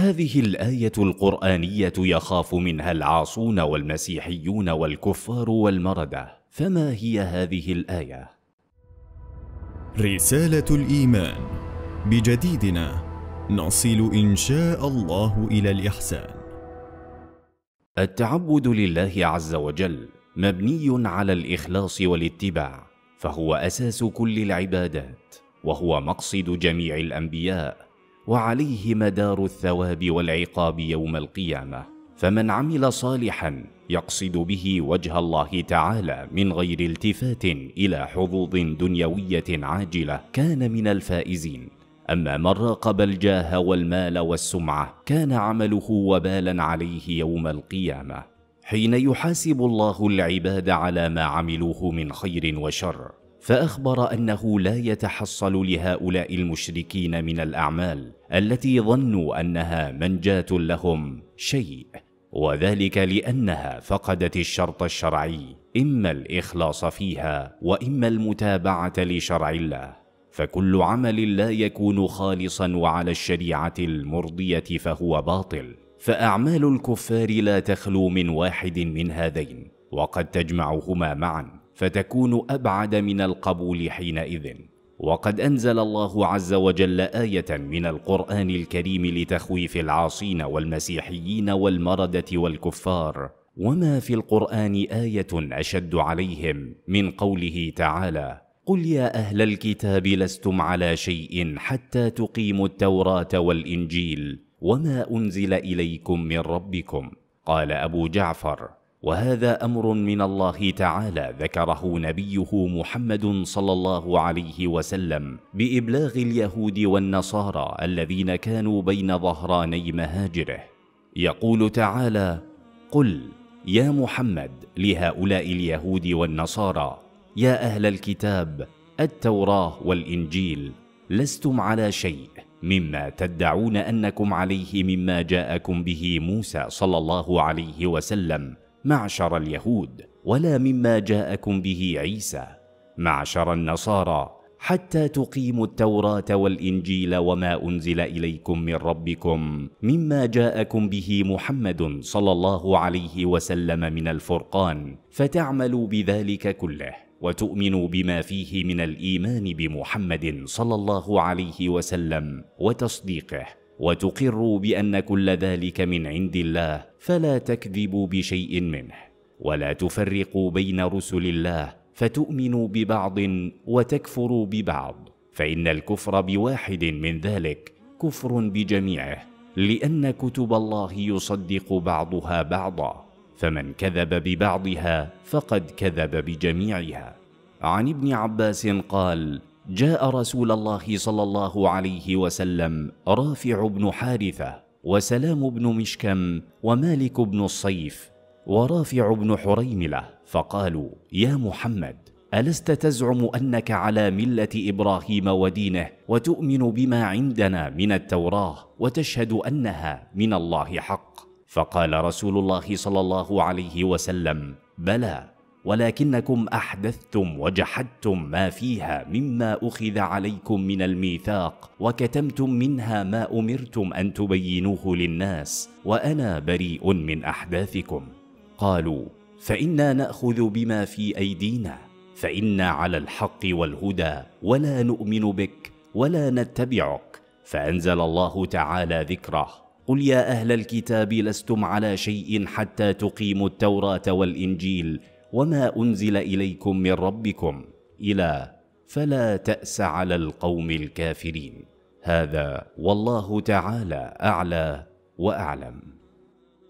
هذه الايه القرانيه يخاف منها العاصون والمسيحيون والكفار والمرده فما هي هذه الايه رساله الايمان بجديدنا نصل ان شاء الله الى الاحسان التعبد لله عز وجل مبني على الاخلاص والاتباع فهو اساس كل العبادات وهو مقصد جميع الانبياء وعليه مدار الثواب والعقاب يوم القيامه فمن عمل صالحا يقصد به وجه الله تعالى من غير التفات الى حظوظ دنيويه عاجله كان من الفائزين اما من راقب الجاه والمال والسمعه كان عمله وبالا عليه يوم القيامه حين يحاسب الله العباد على ما عملوه من خير وشر فاخبر انه لا يتحصل لهؤلاء المشركين من الاعمال التي ظنوا انها منجاه لهم شيء وذلك لانها فقدت الشرط الشرعي اما الاخلاص فيها واما المتابعه لشرع الله فكل عمل لا يكون خالصا وعلى الشريعه المرضيه فهو باطل فاعمال الكفار لا تخلو من واحد من هذين وقد تجمعهما معا فتكون ابعد من القبول حينئذ وقد انزل الله عز وجل ايه من القران الكريم لتخويف العاصين والمسيحيين والمرده والكفار وما في القران ايه اشد عليهم من قوله تعالى قل يا اهل الكتاب لستم على شيء حتى تقيموا التوراه والانجيل وما انزل اليكم من ربكم قال ابو جعفر وهذا امر من الله تعالى ذكره نبيه محمد صلى الله عليه وسلم بابلاغ اليهود والنصارى الذين كانوا بين ظهراني مهاجره يقول تعالى قل يا محمد لهؤلاء اليهود والنصارى يا اهل الكتاب التوراه والانجيل لستم على شيء مما تدعون انكم عليه مما جاءكم به موسى صلى الله عليه وسلم معشر اليهود ولا مما جاءكم به عيسى معشر النصارى حتى تقيموا التوراه والانجيل وما انزل اليكم من ربكم مما جاءكم به محمد صلى الله عليه وسلم من الفرقان فتعملوا بذلك كله وتؤمنوا بما فيه من الايمان بمحمد صلى الله عليه وسلم وتصديقه وتقروا بان كل ذلك من عند الله فلا تكذبوا بشيء منه ولا تفرقوا بين رسل الله فتؤمنوا ببعض وتكفروا ببعض فان الكفر بواحد من ذلك كفر بجميعه لان كتب الله يصدق بعضها بعضا فمن كذب ببعضها فقد كذب بجميعها عن ابن عباس قال جاء رسول الله صلى الله عليه وسلم رافع بن حارثه وسلام بن مشكم ومالك بن الصيف ورافع بن حريمله فقالوا يا محمد الست تزعم انك على مله ابراهيم ودينه وتؤمن بما عندنا من التوراه وتشهد انها من الله حق فقال رسول الله صلى الله عليه وسلم بلى ولكنكم احدثتم وجحدتم ما فيها مما اخذ عليكم من الميثاق وكتمتم منها ما امرتم ان تبينوه للناس وانا بريء من احداثكم قالوا فانا ناخذ بما في ايدينا فانا على الحق والهدى ولا نؤمن بك ولا نتبعك فانزل الله تعالى ذكره قل يا اهل الكتاب لستم على شيء حتى تقيموا التوراه والانجيل وما انزل اليكم من ربكم الى فلا تاس على القوم الكافرين هذا والله تعالى اعلى واعلم